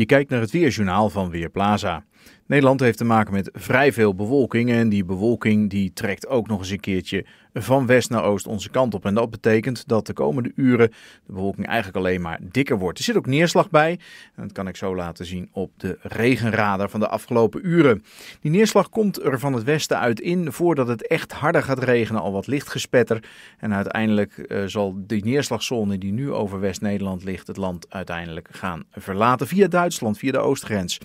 Je kijkt naar het weerjournaal van Weerplaza. Nederland heeft te maken met vrij veel bewolking en die bewolking die trekt ook nog eens een keertje van west naar oost onze kant op. En dat betekent dat de komende uren de bewolking eigenlijk alleen maar dikker wordt. Er zit ook neerslag bij. dat kan ik zo laten zien op de regenradar van de afgelopen uren. Die neerslag komt er van het westen uit in voordat het echt harder gaat regenen. Al wat licht gespetter. En uiteindelijk eh, zal die neerslagzone die nu over West-Nederland ligt het land uiteindelijk gaan verlaten. Via Duitsland, via de oostgrens.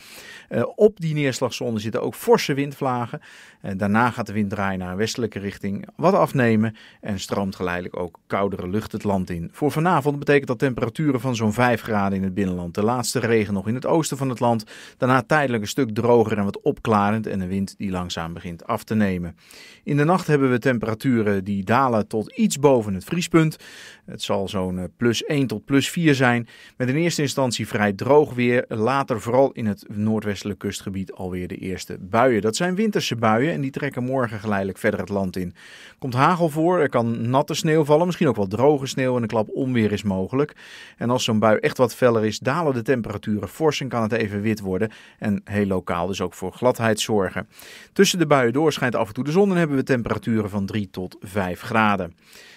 Eh, op die neerslagzone zitten ook forse windvlagen. Eh, daarna gaat de wind draaien naar een westelijke richting. Wat af en stroomt geleidelijk ook koudere lucht het land in. Voor vanavond betekent dat temperaturen van zo'n 5 graden in het binnenland. De laatste regen nog in het oosten van het land. Daarna tijdelijk een stuk droger en wat opklarend en een wind die langzaam begint af te nemen. In de nacht hebben we temperaturen die dalen tot iets boven het vriespunt. Het zal zo'n eh, plus 1 tot plus 4 zijn. Met in eerste instantie vrij droog weer. Later vooral in het noordwestelijk kustgebied alweer de eerste buien. Dat zijn winterse buien en die trekken morgen geleidelijk verder het land in. Komt hagel voor, er kan natte sneeuw vallen, misschien ook wel droge sneeuw en een klap onweer is mogelijk. En als zo'n bui echt wat feller is, dalen de temperaturen fors en kan het even wit worden en heel lokaal dus ook voor gladheid zorgen. Tussen de buien door schijnt af en toe de zon en hebben we temperaturen van 3 tot 5 graden.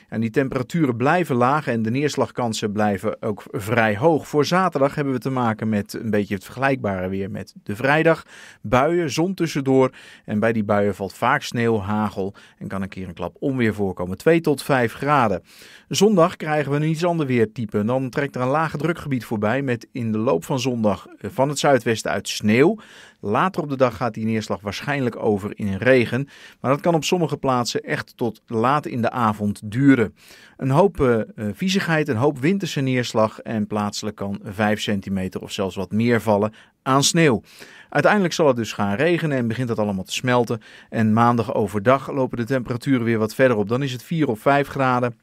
En die temperaturen blijven laag en de neerslagkansen blijven ook vrij hoog. Voor zaterdag hebben we te maken met een beetje het vergelijkbare weer met de vrijdag. Buien, zon tussendoor en bij die buien valt vaak sneeuw, hagel en kan een keer een klap om onweer voorkomen. 2 tot 5 graden. Zondag krijgen we een iets ander weertype. Dan trekt er een lage drukgebied voorbij met in de loop van zondag eh, van het zuidwesten uit sneeuw. Later op de dag gaat die neerslag waarschijnlijk over in regen. Maar dat kan op sommige plaatsen echt tot laat in de avond duren. Een hoop eh, eh, viezigheid, een hoop winterse neerslag. En plaatselijk kan 5 centimeter of zelfs wat meer vallen aan sneeuw. Uiteindelijk zal het dus gaan regenen en begint dat allemaal te smelten. En maandag overdag lopen de temperaturen weer wat verder op. Dan is het 4 of 5 graden.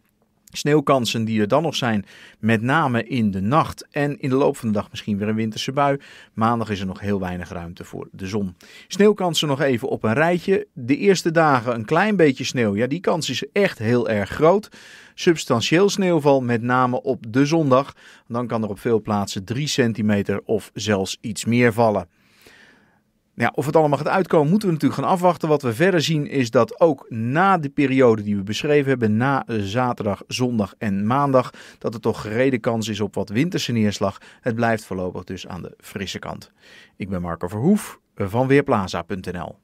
Sneeuwkansen die er dan nog zijn, met name in de nacht en in de loop van de dag misschien weer een winterse bui. Maandag is er nog heel weinig ruimte voor de zon. Sneeuwkansen nog even op een rijtje. De eerste dagen een klein beetje sneeuw. Ja, die kans is echt heel erg groot. Substantieel sneeuwval, met name op de zondag. Dan kan er op veel plaatsen 3 centimeter of zelfs iets meer vallen. Ja, of het allemaal gaat uitkomen, moeten we natuurlijk gaan afwachten. Wat we verder zien is dat ook na de periode die we beschreven hebben, na zaterdag, zondag en maandag, dat er toch gereden kans is op wat winterse neerslag. Het blijft voorlopig dus aan de frisse kant. Ik ben Marco Verhoef eh, van Weerplaza.nl.